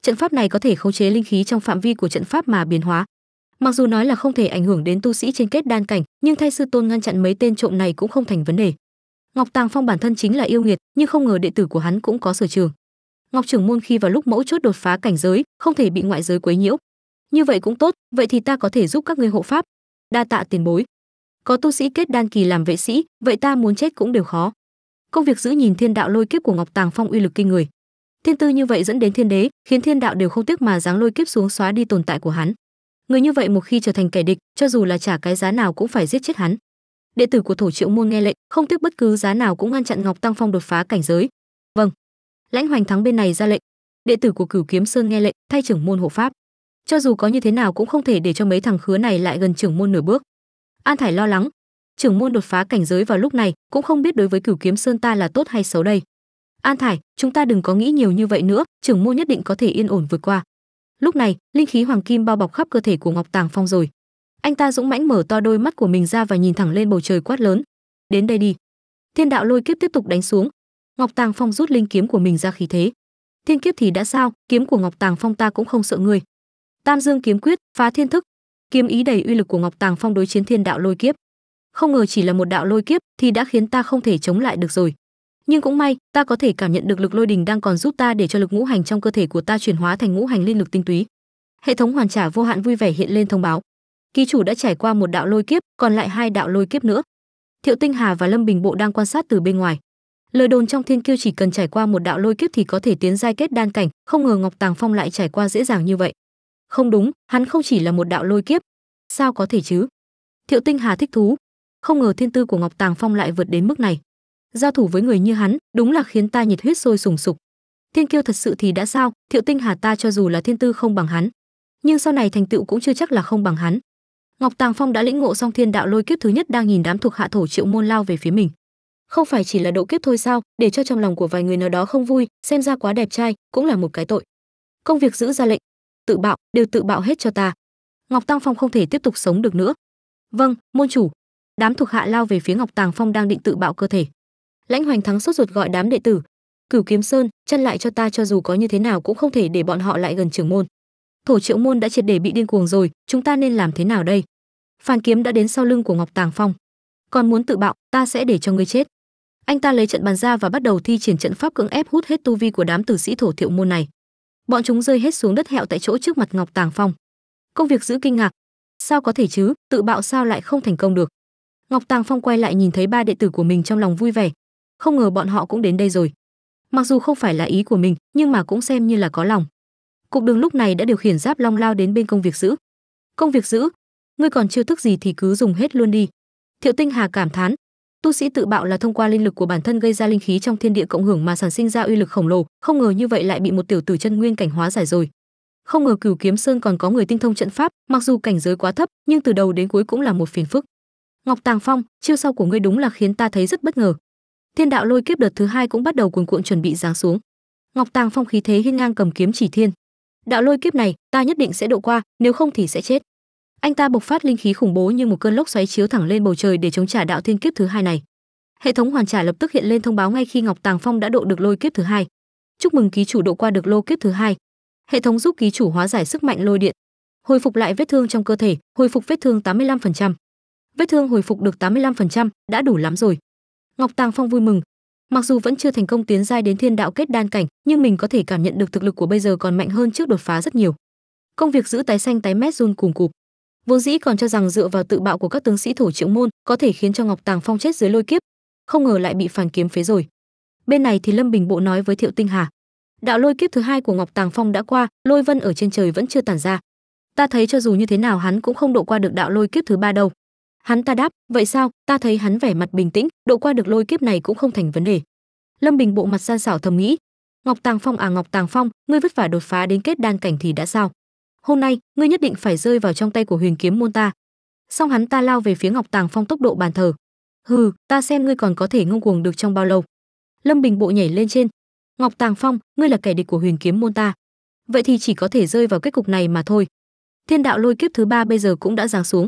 trận pháp này có thể khống chế linh khí trong phạm vi của trận pháp mà biến hóa mặc dù nói là không thể ảnh hưởng đến tu sĩ trên kết đan cảnh nhưng thay sư tôn ngăn chặn mấy tên trộm này cũng không thành vấn đề ngọc tàng phong bản thân chính là yêu nghiệt nhưng không ngờ đệ tử của hắn cũng có sở trường ngọc trưởng môn khi vào lúc mẫu chốt đột phá cảnh giới không thể bị ngoại giới quấy nhiễu như vậy cũng tốt vậy thì ta có thể giúp các ngươi hộ pháp đa tạ tiền bối có tu sĩ kết đan kỳ làm vệ sĩ vậy ta muốn chết cũng đều khó công việc giữ nhìn thiên đạo lôi kiếp của ngọc tàng phong uy lực kinh người thiên tư như vậy dẫn đến thiên đế khiến thiên đạo đều không tiếc mà giáng lôi kiếp xuống xóa đi tồn tại của hắn người như vậy một khi trở thành kẻ địch cho dù là trả cái giá nào cũng phải giết chết hắn đệ tử của thổ triệu môn nghe lệnh không tiếc bất cứ giá nào cũng ngăn chặn ngọc tăng phong đột phá cảnh giới vâng lãnh hoành thắng bên này ra lệnh đệ tử của cửu kiếm sơn nghe lệnh thay trưởng môn hộ pháp cho dù có như thế nào cũng không thể để cho mấy thằng khứa này lại gần trưởng môn nửa bước an thải lo lắng trưởng môn đột phá cảnh giới vào lúc này cũng không biết đối với cửu kiếm sơn ta là tốt hay xấu đây an thải chúng ta đừng có nghĩ nhiều như vậy nữa trưởng môn nhất định có thể yên ổn vượt qua lúc này linh khí hoàng kim bao bọc khắp cơ thể của ngọc tàng phong rồi anh ta dũng mãnh mở to đôi mắt của mình ra và nhìn thẳng lên bầu trời quát lớn đến đây đi thiên đạo lôi kiếp tiếp tục đánh xuống ngọc tàng phong rút linh kiếm của mình ra khí thế thiên kiếp thì đã sao kiếm của ngọc tàng phong ta cũng không sợ ngươi Tam Dương kiếm quyết, phá thiên thức, kiếm ý đầy uy lực của Ngọc Tàng Phong đối chiến thiên đạo lôi kiếp. Không ngờ chỉ là một đạo lôi kiếp thì đã khiến ta không thể chống lại được rồi. Nhưng cũng may, ta có thể cảm nhận được lực lôi đình đang còn giúp ta để cho lực ngũ hành trong cơ thể của ta chuyển hóa thành ngũ hành linh lực tinh túy. Hệ thống hoàn trả vô hạn vui vẻ hiện lên thông báo. Ký chủ đã trải qua một đạo lôi kiếp, còn lại hai đạo lôi kiếp nữa. Thiệu Tinh Hà và Lâm Bình Bộ đang quan sát từ bên ngoài. Lời đồn trong Thiên Kiêu chỉ cần trải qua một đạo lôi kiếp thì có thể tiến giai kết đan cảnh, không ngờ Ngọc Tàng Phong lại trải qua dễ dàng như vậy. Không đúng, hắn không chỉ là một đạo lôi kiếp. Sao có thể chứ? Thiệu Tinh Hà thích thú, không ngờ thiên tư của Ngọc Tàng Phong lại vượt đến mức này. Giao thủ với người như hắn, đúng là khiến ta nhiệt huyết sôi sùng sục. Thiên kiêu thật sự thì đã sao, Thiệu Tinh Hà ta cho dù là thiên tư không bằng hắn, nhưng sau này thành tựu cũng chưa chắc là không bằng hắn. Ngọc Tàng Phong đã lĩnh ngộ xong thiên đạo lôi kiếp thứ nhất đang nhìn đám thuộc hạ thổ Triệu Môn lao về phía mình. Không phải chỉ là độ kiếp thôi sao, để cho trong lòng của vài người nào đó không vui, xem ra quá đẹp trai, cũng là một cái tội. Công việc giữ ra lệnh, tự bạo đều tự bạo hết cho ta ngọc tàng phong không thể tiếp tục sống được nữa vâng môn chủ đám thuộc hạ lao về phía ngọc tàng phong đang định tự bạo cơ thể lãnh hoành thắng sốt ruột gọi đám đệ tử cửu kiếm sơn chân lại cho ta cho dù có như thế nào cũng không thể để bọn họ lại gần trưởng môn thổ triệu môn đã triệt để bị điên cuồng rồi chúng ta nên làm thế nào đây phan kiếm đã đến sau lưng của ngọc tàng phong còn muốn tự bạo ta sẽ để cho ngươi chết anh ta lấy trận bàn ra và bắt đầu thi triển trận pháp cưỡng ép hút hết tu vi của đám tử sĩ thổ thiệu môn này bọn chúng rơi hết xuống đất hẹo tại chỗ trước mặt ngọc tàng phong công việc giữ kinh ngạc sao có thể chứ tự bạo sao lại không thành công được ngọc tàng phong quay lại nhìn thấy ba đệ tử của mình trong lòng vui vẻ không ngờ bọn họ cũng đến đây rồi mặc dù không phải là ý của mình nhưng mà cũng xem như là có lòng cục đường lúc này đã điều khiển giáp long lao đến bên công việc giữ công việc giữ ngươi còn chưa thức gì thì cứ dùng hết luôn đi thiệu tinh hà cảm thán tu sĩ tự bạo là thông qua linh lực của bản thân gây ra linh khí trong thiên địa cộng hưởng mà sản sinh ra uy lực khổng lồ không ngờ như vậy lại bị một tiểu tử chân nguyên cảnh hóa giải rồi không ngờ cửu kiếm sơn còn có người tinh thông trận pháp mặc dù cảnh giới quá thấp nhưng từ đầu đến cuối cũng là một phiền phức ngọc tàng phong chiêu sau của ngươi đúng là khiến ta thấy rất bất ngờ thiên đạo lôi kiếp đợt thứ hai cũng bắt đầu cuồn cuộn chuẩn bị giáng xuống ngọc tàng phong khí thế hiên ngang cầm kiếm chỉ thiên đạo lôi kiếp này ta nhất định sẽ độ qua nếu không thì sẽ chết anh ta bộc phát linh khí khủng bố như một cơn lốc xoáy chiếu thẳng lên bầu trời để chống trả đạo thiên kiếp thứ hai này hệ thống hoàn trả lập tức hiện lên thông báo ngay khi ngọc tàng phong đã độ được lôi kiếp thứ hai chúc mừng ký chủ độ qua được lô kiếp thứ hai hệ thống giúp ký chủ hóa giải sức mạnh lôi điện hồi phục lại vết thương trong cơ thể hồi phục vết thương 85%. vết thương hồi phục được 85%, đã đủ lắm rồi ngọc tàng phong vui mừng mặc dù vẫn chưa thành công tiến giai đến thiên đạo kết đan cảnh nhưng mình có thể cảm nhận được thực lực của bây giờ còn mạnh hơn trước đột phá rất nhiều công việc giữ tái xanh tái mét run cùng cụp vốn dĩ còn cho rằng dựa vào tự bạo của các tướng sĩ thổ triệu môn có thể khiến cho ngọc tàng phong chết dưới lôi kiếp không ngờ lại bị phản kiếm phế rồi bên này thì lâm bình bộ nói với thiệu tinh hà đạo lôi kiếp thứ hai của ngọc tàng phong đã qua lôi vân ở trên trời vẫn chưa tản ra ta thấy cho dù như thế nào hắn cũng không độ qua được đạo lôi kiếp thứ ba đâu hắn ta đáp vậy sao ta thấy hắn vẻ mặt bình tĩnh độ qua được lôi kiếp này cũng không thành vấn đề lâm bình bộ mặt gian xảo thầm nghĩ ngọc tàng phong à ngọc tàng phong ngươi vất vả đột phá đến kết đan cảnh thì đã sao hôm nay ngươi nhất định phải rơi vào trong tay của huyền kiếm môn ta xong hắn ta lao về phía ngọc tàng phong tốc độ bàn thờ hừ ta xem ngươi còn có thể ngông cuồng được trong bao lâu lâm bình bộ nhảy lên trên ngọc tàng phong ngươi là kẻ địch của huyền kiếm môn ta vậy thì chỉ có thể rơi vào kết cục này mà thôi thiên đạo lôi kiếp thứ ba bây giờ cũng đã giáng xuống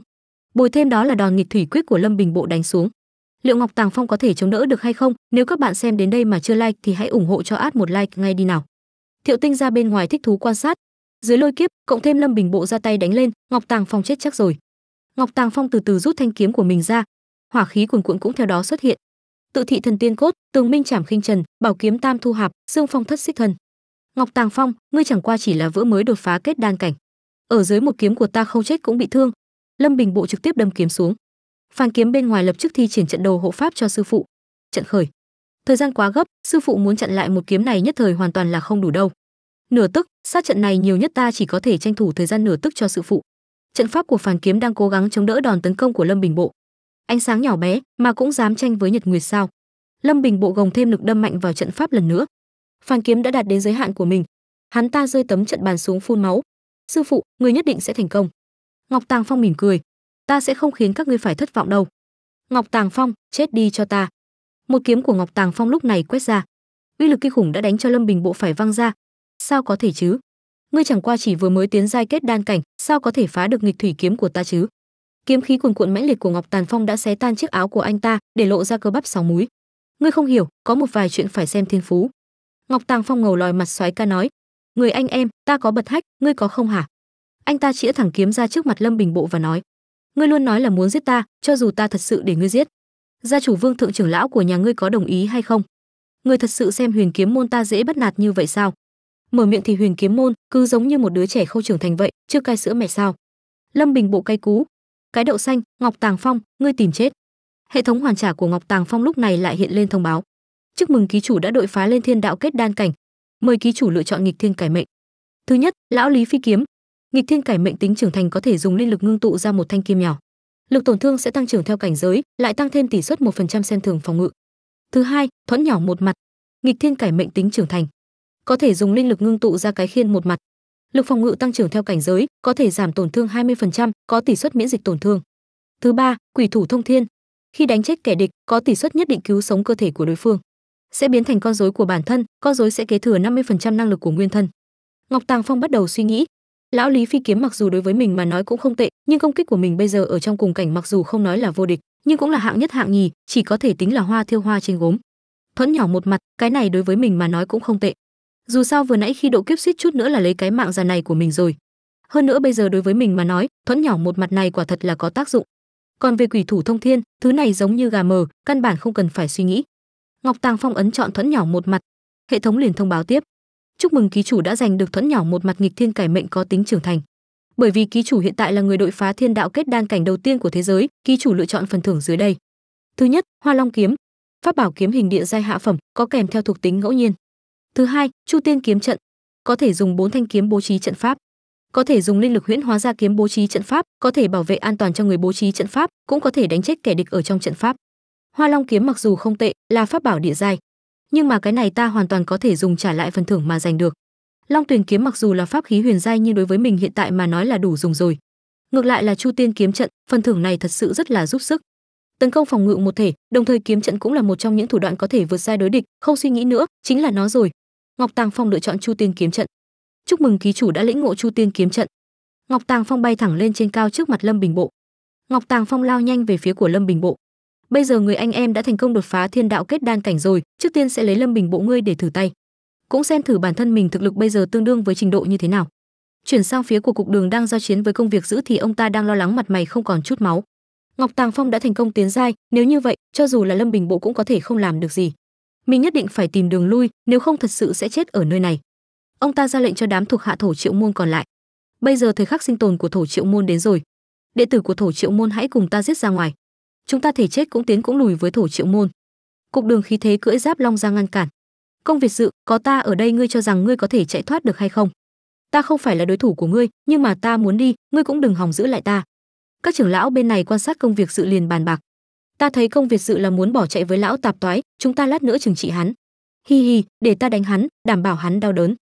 bồi thêm đó là đòn nghịch thủy quyết của lâm bình bộ đánh xuống liệu ngọc tàng phong có thể chống đỡ được hay không nếu các bạn xem đến đây mà chưa like thì hãy ủng hộ cho ad một like ngay đi nào thiệu tinh ra bên ngoài thích thú quan sát dưới lôi kiếp cộng thêm lâm bình bộ ra tay đánh lên ngọc tàng phong chết chắc rồi ngọc tàng phong từ từ rút thanh kiếm của mình ra hỏa khí cuồn cuộn cũng theo đó xuất hiện tự thị thần tiên cốt tường minh trảm khinh trần bảo kiếm tam thu hạp xương phong thất xích thần ngọc tàng phong ngươi chẳng qua chỉ là vỡ mới đột phá kết đan cảnh ở dưới một kiếm của ta không chết cũng bị thương lâm bình bộ trực tiếp đâm kiếm xuống phan kiếm bên ngoài lập tức thi triển trận đồ hộ pháp cho sư phụ trận khởi thời gian quá gấp sư phụ muốn chặn lại một kiếm này nhất thời hoàn toàn là không đủ đâu nửa tức sát trận này nhiều nhất ta chỉ có thể tranh thủ thời gian nửa tức cho sự phụ trận pháp của phản kiếm đang cố gắng chống đỡ đòn tấn công của lâm bình bộ ánh sáng nhỏ bé mà cũng dám tranh với nhật nguyệt sao lâm bình bộ gồng thêm lực đâm mạnh vào trận pháp lần nữa phản kiếm đã đạt đến giới hạn của mình hắn ta rơi tấm trận bàn xuống phun máu sư phụ người nhất định sẽ thành công ngọc tàng phong mỉm cười ta sẽ không khiến các ngươi phải thất vọng đâu ngọc tàng phong chết đi cho ta một kiếm của ngọc tàng phong lúc này quét ra uy lực kinh khủng đã đánh cho lâm bình bộ phải văng ra sao có thể chứ? Ngươi chẳng qua chỉ vừa mới tiến giai kết đan cảnh, sao có thể phá được nghịch thủy kiếm của ta chứ? Kiếm khí cuồn cuộn mãnh liệt của Ngọc Tàn Phong đã xé tan chiếc áo của anh ta, để lộ ra cơ bắp sáu múi. Ngươi không hiểu, có một vài chuyện phải xem thiên phú. Ngọc Tàng Phong ngầu lòi mặt xoáy ca nói, người anh em, ta có bật hách, ngươi có không hả? Anh ta chĩa thẳng kiếm ra trước mặt Lâm Bình Bộ và nói, ngươi luôn nói là muốn giết ta, cho dù ta thật sự để ngươi giết. Gia chủ Vương thượng trưởng lão của nhà ngươi có đồng ý hay không? Ngươi thật sự xem Huyền kiếm môn ta dễ bắt nạt như vậy sao? mở miệng thì huyền kiếm môn cứ giống như một đứa trẻ khâu trưởng thành vậy chưa cai sữa mẹ sao lâm bình bộ cay cú cái đậu xanh ngọc tàng phong ngươi tìm chết hệ thống hoàn trả của ngọc tàng phong lúc này lại hiện lên thông báo chúc mừng ký chủ đã đội phá lên thiên đạo kết đan cảnh mời ký chủ lựa chọn nghịch thiên cải mệnh thứ nhất lão lý phi kiếm nghịch thiên cải mệnh tính trưởng thành có thể dùng linh lực ngưng tụ ra một thanh kim nhỏ lực tổn thương sẽ tăng trưởng theo cảnh giới lại tăng thêm tỷ suất một phần trăm xem thường phòng ngự thứ hai thuẫn nhỏ một mặt nghịch thiên cải mệnh tính trưởng thành có thể dùng linh lực ngưng tụ ra cái khiên một mặt. Lực phòng ngự tăng trưởng theo cảnh giới, có thể giảm tổn thương 20%, có tỷ suất miễn dịch tổn thương. Thứ ba, quỷ thủ thông thiên. Khi đánh chết kẻ địch, có tỷ suất nhất định cứu sống cơ thể của đối phương. Sẽ biến thành con rối của bản thân, con rối sẽ kế thừa 50% năng lực của nguyên thân. Ngọc Tàng Phong bắt đầu suy nghĩ, lão lý phi kiếm mặc dù đối với mình mà nói cũng không tệ nhưng công kích của mình bây giờ ở trong cùng cảnh mặc dù không nói là vô địch nhưng cũng là hạng nhất hạng nhì chỉ có thể tính là hoa thiêu hoa trên gốm thuẫn nhỏ một mặt cái này đối với mình mà nói cũng không tệ dù sao vừa nãy khi độ kiếp suýt chút nữa là lấy cái mạng già này của mình rồi hơn nữa bây giờ đối với mình mà nói thuẫn nhỏ một mặt này quả thật là có tác dụng còn về quỷ thủ thông thiên thứ này giống như gà mờ căn bản không cần phải suy nghĩ ngọc tàng phong ấn chọn thuẫn nhỏ một mặt hệ thống liền thông báo tiếp chúc mừng ký chủ đã giành được thuẫn nhỏ một mặt nghịch thiên cải mệnh có tính trưởng thành bởi vì ký chủ hiện tại là người đội phá thiên đạo kết đan cảnh đầu tiên của thế giới ký chủ lựa chọn phần thưởng dưới đây thứ nhất hoa long kiếm pháp bảo kiếm hình địa giai hạ phẩm có kèm theo thuộc tính ngẫu nhiên Thứ hai, Chu Tiên kiếm trận, có thể dùng bốn thanh kiếm bố trí trận pháp, có thể dùng linh lực huyễn hóa ra kiếm bố trí trận pháp, có thể bảo vệ an toàn cho người bố trí trận pháp, cũng có thể đánh chết kẻ địch ở trong trận pháp. Hoa Long kiếm mặc dù không tệ, là pháp bảo địa giai, nhưng mà cái này ta hoàn toàn có thể dùng trả lại phần thưởng mà giành được. Long Tuyền kiếm mặc dù là pháp khí huyền giai nhưng đối với mình hiện tại mà nói là đủ dùng rồi. Ngược lại là Chu Tiên kiếm trận, phần thưởng này thật sự rất là giúp sức. Tấn công phòng ngự một thể, đồng thời kiếm trận cũng là một trong những thủ đoạn có thể vượt xa đối địch, không suy nghĩ nữa, chính là nó rồi, Ngọc Tàng Phong lựa chọn Chu Tiên kiếm trận. Chúc mừng ký chủ đã lĩnh ngộ Chu Tiên kiếm trận. Ngọc Tàng Phong bay thẳng lên trên cao trước mặt Lâm Bình Bộ. Ngọc Tàng Phong lao nhanh về phía của Lâm Bình Bộ. Bây giờ người anh em đã thành công đột phá Thiên Đạo kết đan cảnh rồi, trước tiên sẽ lấy Lâm Bình Bộ ngươi để thử tay. Cũng xem thử bản thân mình thực lực bây giờ tương đương với trình độ như thế nào. Chuyển sang phía của cục đường đang giao chiến với công việc giữ thì ông ta đang lo lắng mặt mày không còn chút máu. Ngọc Tàng Phong đã thành công tiến giai, nếu như vậy, cho dù là Lâm Bình Bộ cũng có thể không làm được gì mình nhất định phải tìm đường lui nếu không thật sự sẽ chết ở nơi này ông ta ra lệnh cho đám thuộc hạ thổ triệu môn còn lại bây giờ thời khắc sinh tồn của thổ triệu môn đến rồi đệ tử của thổ triệu môn hãy cùng ta giết ra ngoài chúng ta thể chết cũng tiến cũng lùi với thổ triệu môn cục đường khí thế cưỡi giáp long ra ngăn cản công việc sự có ta ở đây ngươi cho rằng ngươi có thể chạy thoát được hay không ta không phải là đối thủ của ngươi nhưng mà ta muốn đi ngươi cũng đừng hòng giữ lại ta các trưởng lão bên này quan sát công việc sự liền bàn bạc ta thấy công việt sự là muốn bỏ chạy với lão tạp toái chúng ta lát nữa trừng trị hắn hi hi để ta đánh hắn đảm bảo hắn đau đớn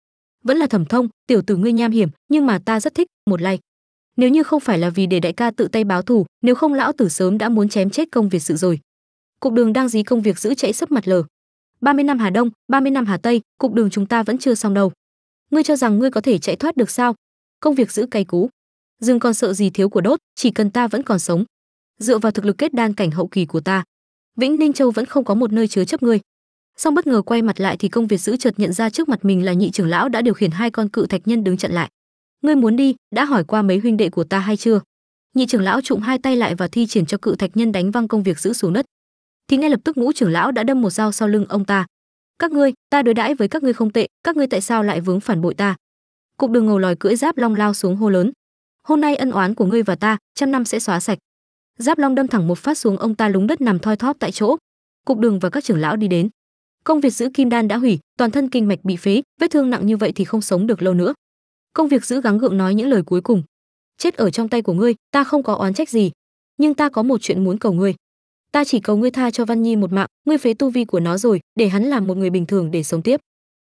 vẫn là thẩm thông tiểu tử ngươi nham hiểm nhưng mà ta rất thích một like nếu như không phải là vì để đại ca tự tay báo thù nếu không lão tử sớm đã muốn chém chết công việt sự rồi cục đường đang dí công việc giữ chạy sấp mặt lờ 30 năm Hà Đông, 30 năm Hà Tây, cục đường chúng ta vẫn chưa xong đâu. Ngươi cho rằng ngươi có thể chạy thoát được sao? Công việc giữ cay cú. dừng còn sợ gì thiếu của đốt, chỉ cần ta vẫn còn sống, dựa vào thực lực kết đan cảnh hậu kỳ của ta vĩnh ninh châu vẫn không có một nơi chứa chấp ngươi song bất ngờ quay mặt lại thì công việt giữ chợt nhận ra trước mặt mình là nhị trưởng lão đã điều khiển hai con cự thạch nhân đứng chặn lại ngươi muốn đi đã hỏi qua mấy huynh đệ của ta hay chưa nhị trưởng lão trụm hai tay lại và thi triển cho cự thạch nhân đánh văng công việc giữ xuống đất thì ngay lập tức ngũ trưởng lão đã đâm một dao sau lưng ông ta các ngươi ta đối đãi với các ngươi không tệ các ngươi tại sao lại vướng phản bội ta cục đường ngầu lòi cưỡi giáp long lao xuống hô lớn hôm nay ân oán của ngươi và ta trăm năm sẽ xóa sạch Giáp Long đâm thẳng một phát xuống ông ta lúng đất nằm thoi thóp tại chỗ. Cục Đường và các trưởng lão đi đến. Công việc giữ kim đan đã hủy, toàn thân kinh mạch bị phế, vết thương nặng như vậy thì không sống được lâu nữa. Công việc giữ gắng gượng nói những lời cuối cùng. Chết ở trong tay của ngươi, ta không có oán trách gì, nhưng ta có một chuyện muốn cầu ngươi. Ta chỉ cầu ngươi tha cho Văn Nhi một mạng, ngươi phế tu vi của nó rồi, để hắn làm một người bình thường để sống tiếp.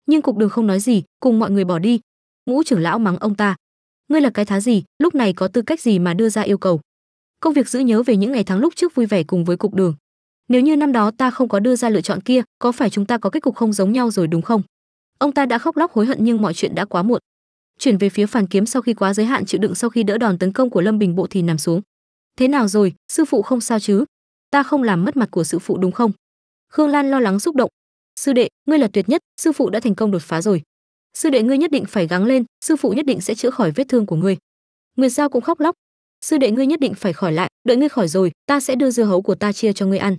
Nhưng Cục Đường không nói gì, cùng mọi người bỏ đi. Ngũ trưởng lão mắng ông ta, ngươi là cái thá gì, lúc này có tư cách gì mà đưa ra yêu cầu? công việc giữ nhớ về những ngày tháng lúc trước vui vẻ cùng với cục đường nếu như năm đó ta không có đưa ra lựa chọn kia có phải chúng ta có kết cục không giống nhau rồi đúng không ông ta đã khóc lóc hối hận nhưng mọi chuyện đã quá muộn chuyển về phía phản kiếm sau khi quá giới hạn chịu đựng sau khi đỡ đòn tấn công của lâm bình bộ thì nằm xuống thế nào rồi sư phụ không sao chứ ta không làm mất mặt của sư phụ đúng không khương lan lo lắng xúc động sư đệ ngươi là tuyệt nhất sư phụ đã thành công đột phá rồi sư đệ ngươi nhất định phải gắng lên sư phụ nhất định sẽ chữa khỏi vết thương của ngươi nguyệt giao cũng khóc lóc sư đệ ngươi nhất định phải khỏi lại đợi ngươi khỏi rồi ta sẽ đưa dưa hấu của ta chia cho ngươi ăn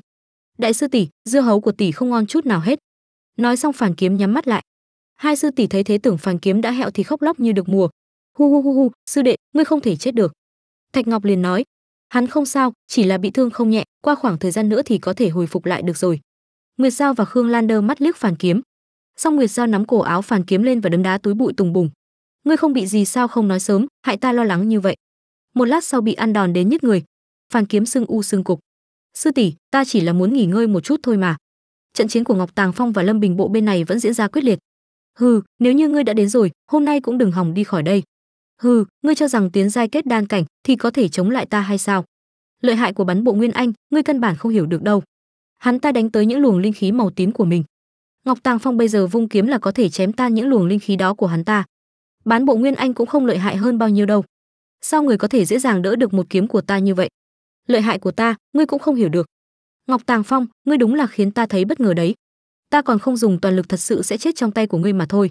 đại sư tỷ dưa hấu của tỷ không ngon chút nào hết nói xong phản kiếm nhắm mắt lại hai sư tỷ thấy thế tưởng phản kiếm đã hẹo thì khóc lóc như được mùa hu hu hu hu sư đệ ngươi không thể chết được thạch ngọc liền nói hắn không sao chỉ là bị thương không nhẹ qua khoảng thời gian nữa thì có thể hồi phục lại được rồi nguyệt giao và khương lan đơ mắt liếc phản kiếm xong nguyệt giao nắm cổ áo phản kiếm lên và đấm đá túi bụi tùng bùng ngươi không bị gì sao không nói sớm hại ta lo lắng như vậy một lát sau bị ăn đòn đến nhức người phan kiếm sưng u sưng cục sư tỷ ta chỉ là muốn nghỉ ngơi một chút thôi mà trận chiến của ngọc tàng phong và lâm bình bộ bên này vẫn diễn ra quyết liệt hừ nếu như ngươi đã đến rồi hôm nay cũng đừng hòng đi khỏi đây hừ ngươi cho rằng tiến giai kết đan cảnh thì có thể chống lại ta hay sao lợi hại của bắn bộ nguyên anh ngươi căn bản không hiểu được đâu hắn ta đánh tới những luồng linh khí màu tím của mình ngọc tàng phong bây giờ vung kiếm là có thể chém tan những luồng linh khí đó của hắn ta bán bộ nguyên anh cũng không lợi hại hơn bao nhiêu đâu sao người có thể dễ dàng đỡ được một kiếm của ta như vậy lợi hại của ta ngươi cũng không hiểu được ngọc tàng phong ngươi đúng là khiến ta thấy bất ngờ đấy ta còn không dùng toàn lực thật sự sẽ chết trong tay của ngươi mà thôi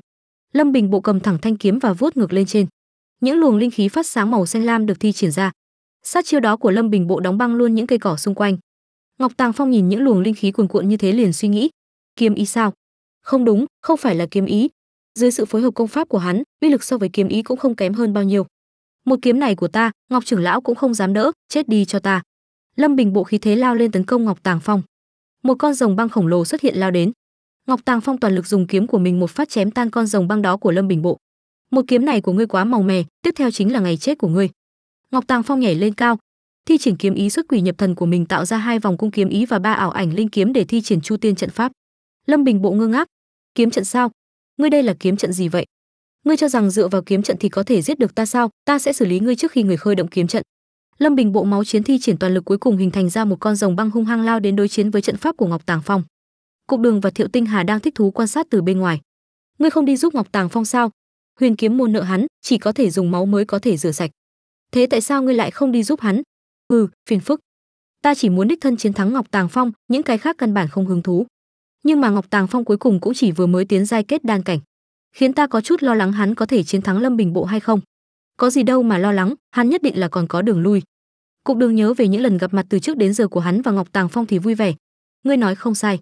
lâm bình bộ cầm thẳng thanh kiếm và vuốt ngược lên trên những luồng linh khí phát sáng màu xanh lam được thi triển ra sát chiêu đó của lâm bình bộ đóng băng luôn những cây cỏ xung quanh ngọc tàng phong nhìn những luồng linh khí cuồn cuộn như thế liền suy nghĩ kiếm ý sao không đúng không phải là kiếm ý dưới sự phối hợp công pháp của hắn uy lực so với kiếm ý cũng không kém hơn bao nhiêu một kiếm này của ta ngọc trưởng lão cũng không dám đỡ chết đi cho ta lâm bình bộ khí thế lao lên tấn công ngọc tàng phong một con rồng băng khổng lồ xuất hiện lao đến ngọc tàng phong toàn lực dùng kiếm của mình một phát chém tan con rồng băng đó của lâm bình bộ một kiếm này của ngươi quá màu mè tiếp theo chính là ngày chết của ngươi ngọc tàng phong nhảy lên cao thi triển kiếm ý xuất quỷ nhập thần của mình tạo ra hai vòng cung kiếm ý và ba ảo ảnh linh kiếm để thi triển chu tiên trận pháp lâm bình bộ ngơ ngác kiếm trận sao ngươi đây là kiếm trận gì vậy ngươi cho rằng dựa vào kiếm trận thì có thể giết được ta sao ta sẽ xử lý ngươi trước khi người khơi động kiếm trận lâm bình bộ máu chiến thi triển toàn lực cuối cùng hình thành ra một con rồng băng hung hăng lao đến đối chiến với trận pháp của ngọc tàng phong cục đường và thiệu tinh hà đang thích thú quan sát từ bên ngoài ngươi không đi giúp ngọc tàng phong sao huyền kiếm môn nợ hắn chỉ có thể dùng máu mới có thể rửa sạch thế tại sao ngươi lại không đi giúp hắn ừ phiền phức ta chỉ muốn đích thân chiến thắng ngọc tàng phong những cái khác căn bản không hứng thú nhưng mà ngọc tàng phong cuối cùng cũng chỉ vừa mới tiến giai kết đan cảnh khiến ta có chút lo lắng hắn có thể chiến thắng Lâm Bình Bộ hay không. Có gì đâu mà lo lắng, hắn nhất định là còn có đường lui. Cục Đường nhớ về những lần gặp mặt từ trước đến giờ của hắn và Ngọc Tàng Phong thì vui vẻ. Ngươi nói không sai.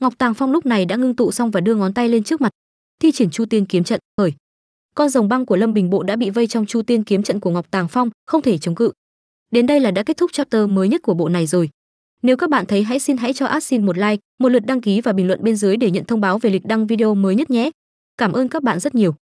Ngọc Tàng Phong lúc này đã ngưng tụ xong và đưa ngón tay lên trước mặt, thi triển Chu Tiên kiếm trận, khởi. Con rồng băng của Lâm Bình Bộ đã bị vây trong Chu Tiên kiếm trận của Ngọc Tàng Phong, không thể chống cự. Đến đây là đã kết thúc chapter mới nhất của bộ này rồi. Nếu các bạn thấy hãy xin hãy cho Asin một like, một lượt đăng ký và bình luận bên dưới để nhận thông báo về lịch đăng video mới nhất nhé. Cảm ơn các bạn rất nhiều.